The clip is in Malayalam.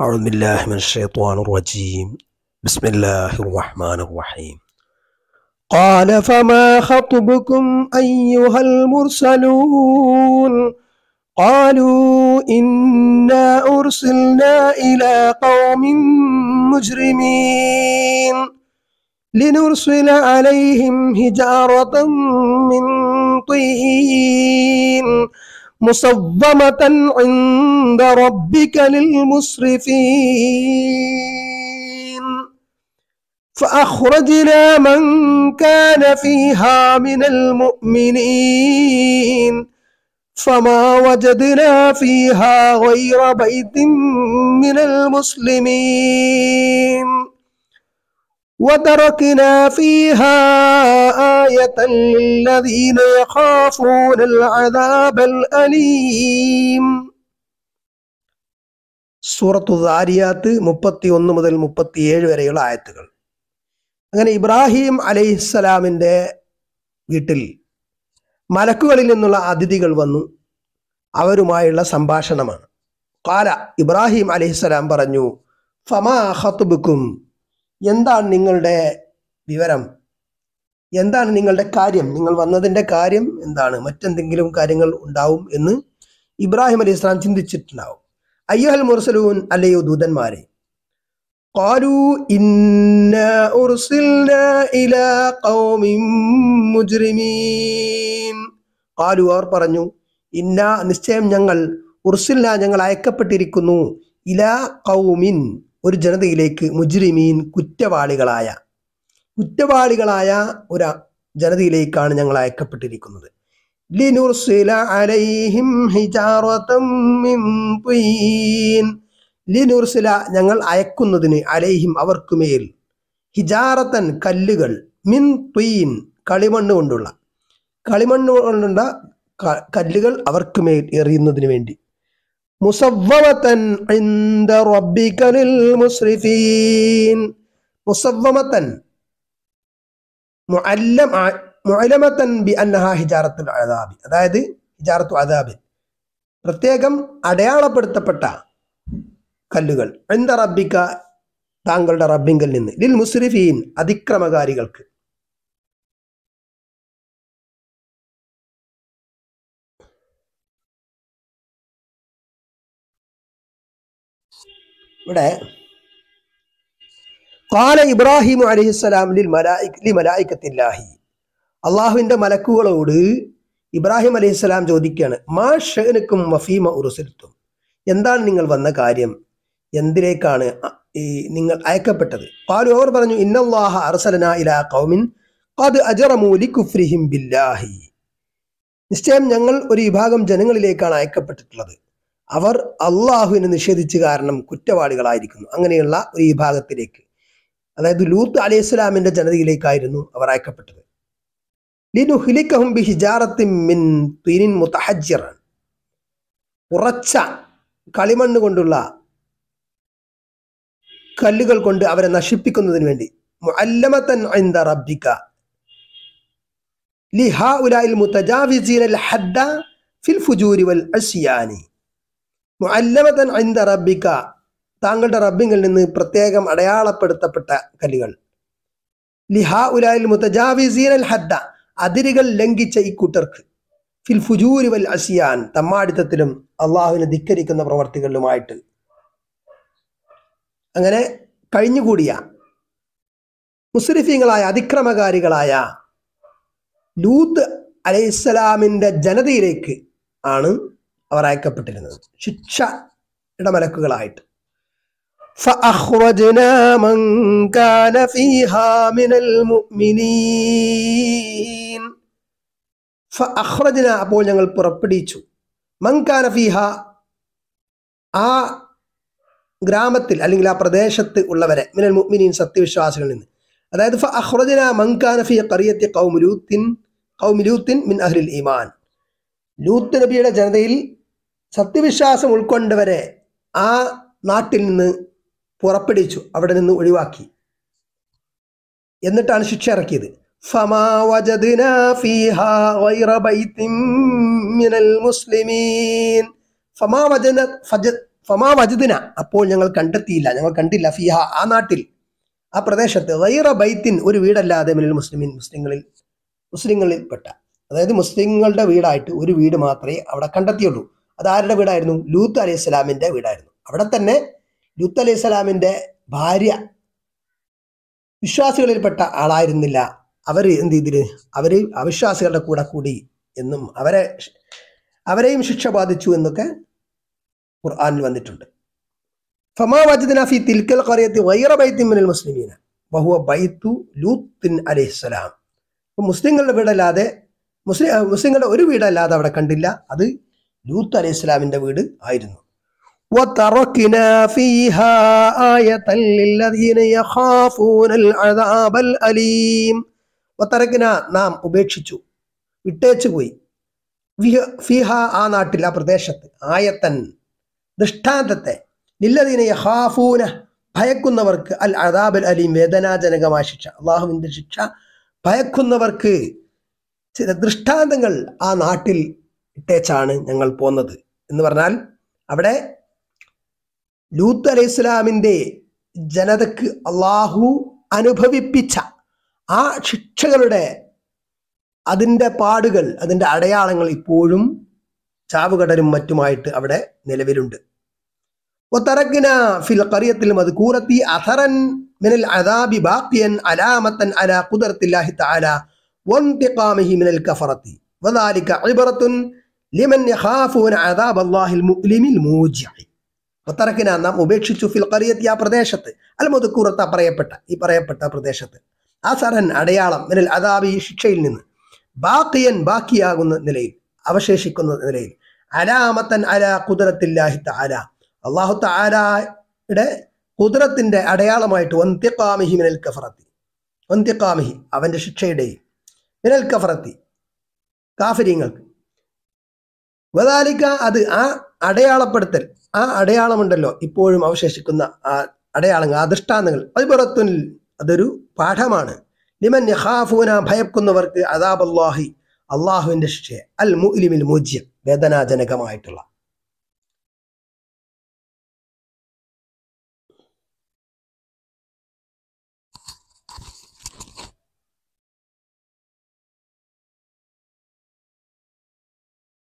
أعوذ بالله من الشيطان الرجيم بسم الله الرحمن الرحيم قال فما خطبكم أيها المرسلون قالوا إنا أرسلنا إلى قوم مجرمين لنرسل عليهم هجارة من طين مصدمة عند ربك للمسرفين فأخرجنا من كان فيها من المؤمنين فما وجدنا فيها غير بيت من المسلمين وتركنا فيها آية للذين يخافون العذاب الأليم സൂറത്തു ദാരിയാത്ത് മുപ്പത്തി ഒന്ന് മുതൽ മുപ്പത്തിയേഴ് വരെയുള്ള ആയത്തുകൾ അങ്ങനെ ഇബ്രാഹിം അലൈഹിസ്സലാമിൻ്റെ വീട്ടിൽ മലക്കുകളിൽ നിന്നുള്ള അതിഥികൾ വന്നു അവരുമായുള്ള സംഭാഷണമാണ് കാല ഇബ്രാഹിം അലൈഹിസ്സലാം പറഞ്ഞു ഫമാ ഹത്തുബുക്കും എന്താണ് നിങ്ങളുടെ വിവരം എന്താണ് നിങ്ങളുടെ കാര്യം നിങ്ങൾ വന്നതിൻ്റെ കാര്യം എന്താണ് മറ്റെന്തെങ്കിലും കാര്യങ്ങൾ ഉണ്ടാവും എന്ന് ഇബ്രാഹിം അലി ഇസ്ലാം ചിന്തിച്ചിട്ടുണ്ടാവും അയ്യഹൽ മുർസലൂൻ അല്ലയോ ദൂതന്മാരെ കാലു മുജ്രിമീൻ അവർ പറഞ്ഞു ഇന്ന നിശ്ചയം ഞങ്ങൾ ഉർസില്ല ഞങ്ങൾ അയക്കപ്പെട്ടിരിക്കുന്നു ഇല കൗമിൻ ഒരു ജനതയിലേക്ക് മുജ്രിമീൻ കുറ്റവാളികളായ കുറ്റവാളികളായ ഒരു ജനതയിലേക്കാണ് ഞങ്ങൾ അയക്കപ്പെട്ടിരിക്കുന്നത് ലിനുർസില അലൈഹിം മിൻ ഞങ്ങൾ അയക്കുന്നതിന് അലൈഹിം അവർക്കുമേൽ ഹിജാറത്തൻ കല്ലുകൾ മിൻ തുയിൻ കളിമണ്ണ് കൊണ്ടുള്ള കളിമണ്ണ് കൊണ്ടുള്ള കല്ലുകൾ അവർക്കുമേൽ എറിയുന്നതിന് വേണ്ടി മുസ്രിഫീൻ ബി അദാബി അതായത് ഹിജാറത്തു അദാബിൻ പ്രത്യേകം അടയാളപ്പെടുത്തപ്പെട്ട കല്ലുകൾ എന്ത റബ്ബിക്ക താങ്കളുടെ റബ്ബിങ്കിൽ നിന്ന് ലിൽ മുസ്രിഫീൻ അതിക്രമകാരികൾക്ക് ഇവിടെ കാല ഇബ്രാഹിം അലഹിസ്സലാം മലായിക്കത്തില്ലാഹി അള്ളാഹുവിൻ്റെ മലക്കുകളോട് ഇബ്രാഹിം അലഹിസ്സലാം ചോദിക്കുകയാണ് മാ ഷഹനക്കും മഫീമ ഉറുസലത്തും എന്താണ് നിങ്ങൾ വന്ന കാര്യം എന്തിലേക്കാണ് ഈ നിങ്ങൾ അയക്കപ്പെട്ടത് പാലു അവർ പറഞ്ഞു ഇന്നല്ലാഹ അർസലന ഇലാ കൗമിൻ അത് അജറമൂലി കുഫ്രിഹിം ബില്ലാഹി നിശ്ചയം ഞങ്ങൾ ഒരു വിഭാഗം ജനങ്ങളിലേക്കാണ് അയക്കപ്പെട്ടിട്ടുള്ളത് അവർ അള്ളാഹുവിനെ നിഷേധിച്ച് കാരണം കുറ്റവാളികളായിരിക്കുന്നു അങ്ങനെയുള്ള ഒരു വിഭാഗത്തിലേക്ക് അതായത് ലൂത്ത് അലി ഇസ്ലാമിന്റെ ജനതയിലേക്കായിരുന്നു അവർ അയക്കപ്പെട്ടത് ലിനുഹിലിക്കഹും ബി ഹിജാറത്തിൻ മിൻ ഉറച്ച കളിമണ്ണ് കൊണ്ടുള്ള കല്ലുകൾ കൊണ്ട് അവരെ നശിപ്പിക്കുന്നതിന് വേണ്ടി മുഅല്ലമത്തൻ റബ്ബിക ലിഹാ ഉലായിൽ ഹദ്ദ ഫിൽ ഫുജൂരി വൽ അഷിയാനി മുഅല്ലമതൻ ഐന്ദ റബ്ബിക്ക താങ്കളുടെ റബ്ബിങ്ങിൽ നിന്ന് പ്രത്യേകം അടയാളപ്പെടുത്തപ്പെട്ട കല്ലുകൾ ലിഹാ ഉലായിൽ മുത്തജാവിസീൻ അൽ ഹദ്ദ അതിരുകൾ ലംഘിച്ച ഈ കൂട്ടർക്ക് ഫിൽ ഫുജൂരി വൽ അസിയാൻ തമ്മാടിത്തത്തിലും അള്ളാഹുവിനെ ധിക്കരിക്കുന്ന പ്രവർത്തികളിലുമായിട്ട് അങ്ങനെ കഴിഞ്ഞുകൂടിയ മുസ്ലിഫീങ്ങളായ അതിക്രമകാരികളായ ലൂത്ത് അലൈഹിസ്സലാമിൻ്റെ ജനതയിലേക്ക് ആണ് അവർ അയക്കപ്പെട്ടിരുന്നത് ശിക്ഷ ഇടമലക്കുകളായിട്ട് അപ്പോൾ ഞങ്ങൾ പുറപ്പെടുവിച്ചു മങ്കാന ഫീഹ ആ ഗ്രാമത്തിൽ അല്ലെങ്കിൽ ആ പ്രദേശത്ത് ഉള്ളവരെ മിനൽ മുഅ്മിനീൻ സത്യവിശ്വാസികളിൽ നിന്ന് അതായത് ഫ അഹ്റജന മങ്കാന ഫി ഖറിയത്തി ഖൗമി ലൂത്തിൻ മിൻ അഹ്ലിൽ ഈമാൻ ലൂത്ത് നബിയുടെ ജനതയിൽ സത്യവിശ്വാസം ഉൾക്കൊണ്ടവരെ ആ നാട്ടിൽ നിന്ന് പുറപ്പെടിച്ചു അവിടെ നിന്ന് ഒഴിവാക്കി എന്നിട്ടാണ് ശിക്ഷ ഇറക്കിയത് അപ്പോൾ ഞങ്ങൾ കണ്ടെത്തിയില്ല ഞങ്ങൾ കണ്ടില്ല ഫിഹ ആ നാട്ടിൽ ആ പ്രദേശത്ത് വൈറ ബൈത്തിൻ ഒരു വീടല്ലാതെ മിനൽ മുസ്ലിമീൻ മുസ്ലിങ്ങളിൽ മുസ്ലിങ്ങളിൽപ്പെട്ട അതായത് മുസ്ലിങ്ങളുടെ വീടായിട്ട് ഒരു വീട് മാത്രമേ അവിടെ കണ്ടെത്തിയുള്ളൂ അതാരുടെ വീടായിരുന്നു ലൂത്ത് അലൈഹി വീടായിരുന്നു അവിടെ തന്നെ ലൂത്ത് അലൈഹി ഭാര്യ വിശ്വാസികളിൽപ്പെട്ട ആളായിരുന്നില്ല അവർ എന്ത് ഇതിന് അവർ അവിശ്വാസികളുടെ കൂടെ കൂടി എന്നും അവരെ അവരെയും ശിക്ഷ ബാധിച്ചു എന്നൊക്കെ ഖുർആാനിൽ വന്നിട്ടുണ്ട് ഫമാ വജദ്നാഫി തിൽക്കൽ കറിയത്തി വൈറ ബൈത്തി മിനൽ മുസ്ലിമീന ബഹുവ ബൈത്തു ലൂത്തിൻ അലൈഹിസ്സലാം മുസ്ലിങ്ങളുടെ വീടല്ലാതെ മുസ്ലിം മുസ്ലിങ്ങളുടെ ഒരു വീടല്ലാതെ അവിടെ കണ്ടില്ല അത് ലൂത്ത് അലൈഹി സ്വലാമിന്റെ വീട് ആയിരുന്നു നാം ഉപേക്ഷിച്ചു വിട്ടേച്ചു പോയി ഫിഹ ആ നാട്ടിൽ ആ പ്രദേശത്ത് ആയത്തൻ ദൃഷ്ടാന്തത്തെ ലില്ലദീന ഭയക്കുന്നവർക്ക് അൽ അദാബൽ അലീം വേദനാജനകമായ ശിക്ഷ അള്ളാഹുവിന്റെ ശിക്ഷ ഭയക്കുന്നവർക്ക് ചില ദൃഷ്ടാന്തങ്ങൾ ആ നാട്ടിൽ ഇട്ടേച്ചാണ് ഞങ്ങൾ പോന്നത് എന്ന് പറഞ്ഞാൽ അവിടെ ലൂത്ത് അലൈഹി ഇസ്ലാമിൻ്റെ ജനതക്ക് അള്ളാഹു അനുഭവിപ്പിച്ച ആ ശിക്ഷകളുടെ അതിൻ്റെ പാടുകൾ അതിൻ്റെ അടയാളങ്ങൾ ഇപ്പോഴും ചാവുകടലും മറ്റുമായിട്ട് അവിടെ നിലവിലുണ്ട് ഒത്തറക്കിന ഫിൽ കറിയത്തിൽ അത് കൂറത്തി ലിമൻ യഖാഫുന അദാബ് നാം ഉപേക്ഷിച്ചു ഫിൽ കറിയത്ത് ആ പ്രദേശത്ത് അല്ല മുതുക്കൂറത്ത പറയപ്പെട്ട ഈ പറയപ്പെട്ട പ്രദേശത്ത് ആ സറൻ അടയാളം മിനൽ അതാബ് ഈ ശിക്ഷയിൽ നിന്ന് ബാക്കിയൻ ബാക്കിയാകുന്ന നിലയിൽ അവശേഷിക്കുന്ന നിലയിൽ അലാമത്തൻ അല കുതിരത്തില്ലാഹി താല അള്ളാഹു താലയുടെ കുതിരത്തിന്റെ അടയാളമായിട്ട് ഒന്തിക്കാമിഹി മിനൽ കഫറത്തി ഒന്തിക്കാമിഹി അവന്റെ ശിക്ഷയുടെയും മിനൽ കഫറത്തി കാഫര്യങ്ങൾക്ക് വതാലിക്ക അത് ആ അടയാളപ്പെടുത്തൽ ആ അടയാളമുണ്ടല്ലോ ഇപ്പോഴും അവശേഷിക്കുന്ന ആ അടയാളങ്ങൾ ആ ദൃഷ്ടാന്തങ്ങൾ അതിപുറത്തുനിൽ അതൊരു പാഠമാണ് ലിമൻ ഭയക്കുന്നവർക്ക് അദാബ് അള്ളാഹി അള്ളാഹുവിന്റെ ശിക്ഷയെ അൽ മുലിമിൽ മോജ്യം വേദനാജനകമായിട്ടുള്ള